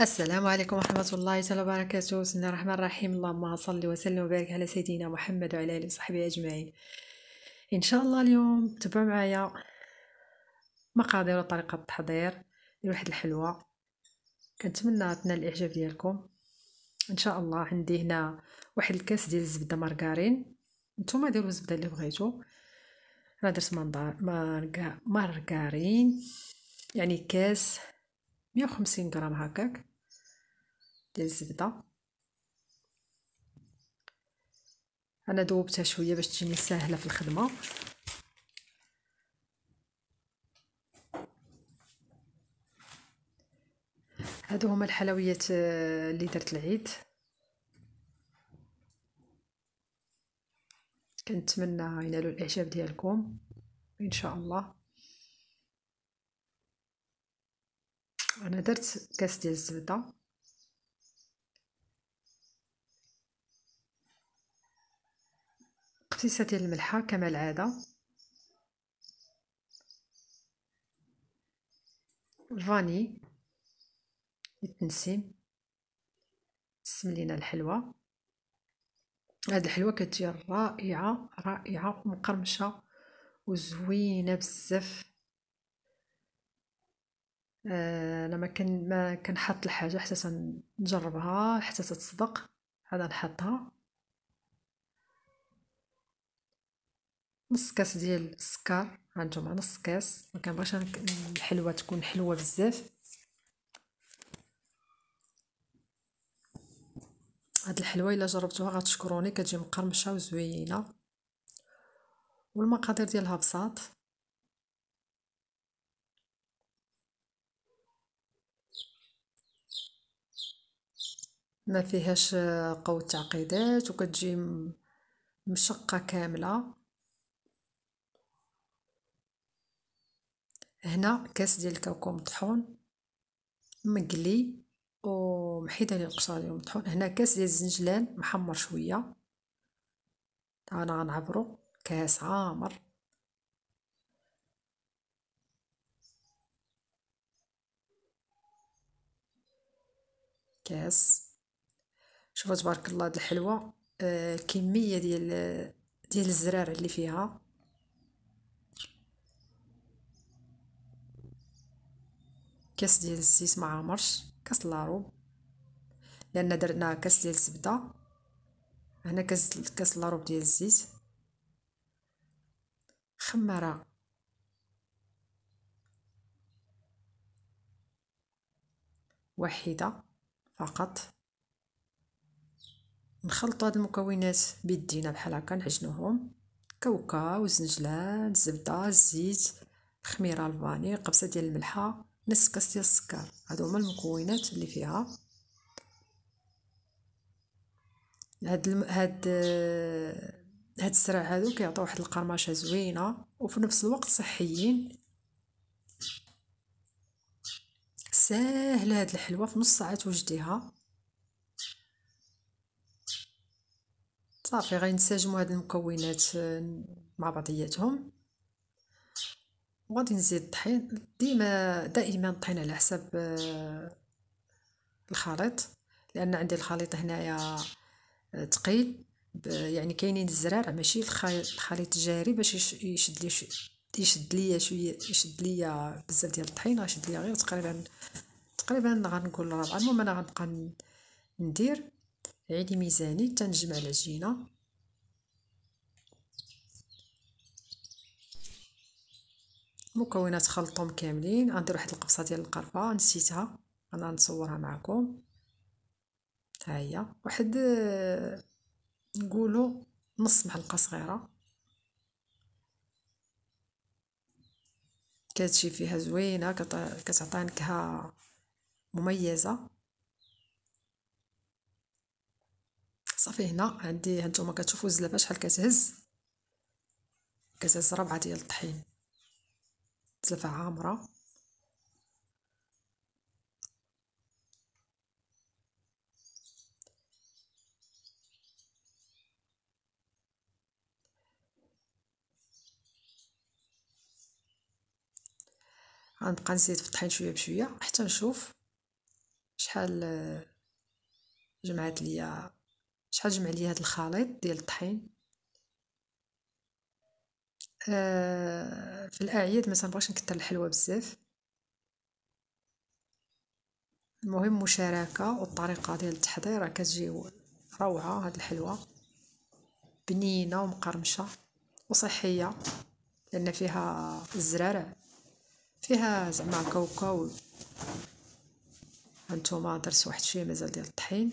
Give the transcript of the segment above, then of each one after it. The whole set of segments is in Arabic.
السلام عليكم ورحمة الله تعالى وبركاته بسم الله الرحمن الرحيم اللهم صل وسلم وبارك على سيدنا محمد وعلى آله وصحبه أجمعين إن شاء الله اليوم تبعوا معايا مقادير وطريقة التحضير لواحد الحلوى كنتمنى تنال الإعجاب ديالكم إن شاء الله عندي هنا واحد الكاس ديال الزبدة مارغارين نتوما ديروا الزبدة اللي بغيتو أنا درت مارغارين يعني كاس مية وخمسين غرام هكاك ديال الزبده انا ذوبتها شويه باش تجيني ساهله في الخدمه هادو هما الحلويات آه، اللي درت العيد كنتمنى ينالوا الاعجاب ديالكم ان شاء الله انا درت كاس ديال الزبده خصيصة ديال الملحة كما العادة الفاني التنسيم السملينة الحلوة هاد الحلوة كتجي رائعة رائعة ومقرمشة وزوينة بزاف آه، انا ما كان ما كنحط الحاجه حتى نجربها حتى تتصدق عاد نحطها نص كاس ديال السكر هانتوما نص كاس ما كنبغيش الحلوه تكون حلوه بزاف هاد الحلوه الا جربتوها غتشكروني كتجي مقرمشه وزوينه والمقادير ديالها بساط ما فيهاش قوة تعقيدات وكتجي مشقه كامله هنا كاس ديال الكاوكاو مطحون مقلي ومحيد عليه القشره ديالو مطحون هنا كاس ديال الزنجلان محمر شويه انا غنعبرو كاس عامر كاس شوفوا تبارك الله هاد الحلوه آه، الكميه ديال ديال الزرار اللي فيها كاس ديال الزيت مع عمرش كاس لاروب لان درنا كاس ديال الزبده هنا كاس كاس لاروب ديال الزيت خماره واحده فقط نخلطوا هاد المكونات بيدينا بحال هكا نعجنوهم كاوكاو زنجلان الزبده الزيت خميره الفاني قبصه ديال الملحه نص كاس ديال السكر هادو هما المكونات اللي فيها هاد الم... هاد هاد السرع هادو كيعطيو واحد القرمشه زوينه وفي نفس الوقت صحيين ساهله هاد الحلوه في نص ساعه توجديها صافي غينسجموا هاد المكونات مع بعضياتهم وغادي نزيد الطحين ديما دائما الطحين على حساب آه، الخليط لان عندي الخليط هنايا ثقيل آه، يعني كاينين الزرار ماشي الخليط الجاري باش يشد لي يشد ليا شويه يشد ليا بزاف ديال الطحين غيشد ليا غير تقريبا تقريبا غنقول ربعه المهم انا غنبقى ندير عيدي ميزاني تنجمع العجينه مكونات خلطهم كاملين غندير واحد القبصه ديال القرفه نسيتها انا نصورها معكم ها هي واحد نقولوا نص معلقه صغيره كتشي فيها زوينه كتعطي نكهه مميزه صافي هنا عندي هانتوما كتشوفوا الزلابه شحال كتهز كتهز ربعه ديال الطحين زلفة عامرة غنبقى نزيد في الطحين شويه بشويه حتى نشوف شحال آه، جمعات ليا شحال جمع ليا هاد الخليط ديال الطحين آه، في الأعياد ما تنبغيش نكثر الحلوى بزاف المهم مشاركة والطريقة ديال التحضير كتجي روعة هاد الحلوى بنينة ومقرمشة وصحية لأن فيها الزرارع فيها زعما كاوكاو هانتوما درت واحد شي مازال ديال الطحين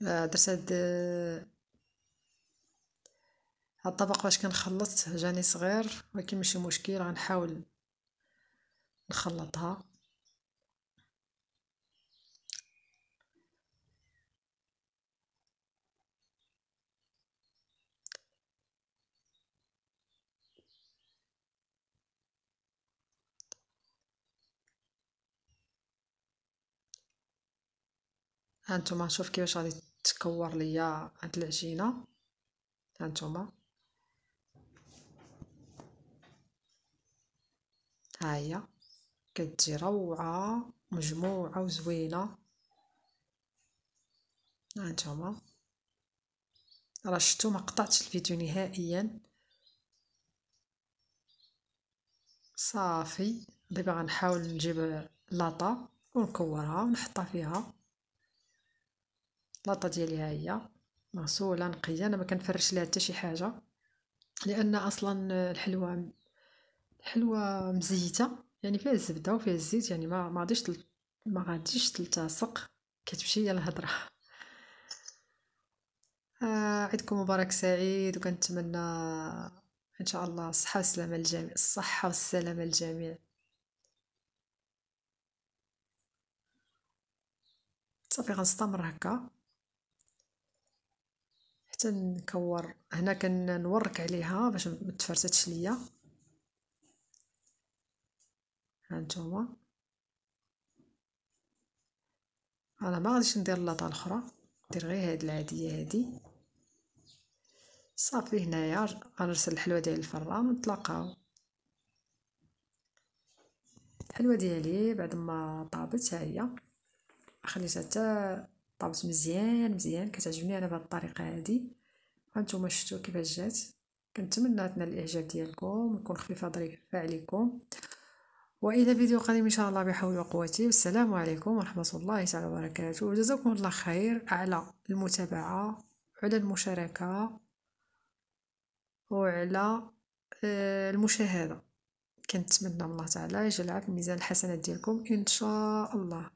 درت هاد هاد الطبق باش كنخلط جاني صغير ولكن ماشي مشكل غنحاول نخلطها هانتوما شوف كيفاش غادي تكور ليا هاد العجينه هانتوما ها هي كتجي روعه مجموعه وزوينه هانتوما راه شفتو ما قطعتش الفيديو نهائيا صافي دابا غنحاول نجيب لاطا ونكورها ونحطها فيها اللاطه ديالي ها هي مغسوله نقيه انا ما كنفرش لها حتى شي حاجه لان اصلا الحلوى الحلوى مزيته يعني فيها الزبده وفيها الزيت يعني ما ما غاديش تل... ما غاديش تلتصق كتمشي هي الهضره آه عيدكم مبارك سعيد وكنتمنى ان شاء الله الصحه والسلامه للجميع الصحه والسلامه للجميع صافي غنستمر هكا حتى نكور هنا كنورك عليها باش ما تفرتتش ليا هانتوما انا ما غاديش ندير لاطه اخرى ندير غير هاد العاديه هادي صافي هنايا غنرسل الحلوه ديال الفران ونتلاقاو الحلوه ديالي بعد ما طابت ها هي خليتها حتى طابت مزيان مزيان كتعجبني انا بهاد الطريقه هادي هانتوما شفتوا كيفاش جات كنتمنى تنال الاعجاب ديالكم ويكون خفيفه ظريفه عليكم والى فيديو قادم ان شاء الله بحول وقوتي والسلام عليكم ورحمه الله تعالى وبركاته جزاكم الله خير على المتابعه وعلى المشاركه وعلى آه، المشاهده كنتمنى من الله تعالى يجعل في ميزان الحسنات ديالكم ان شاء الله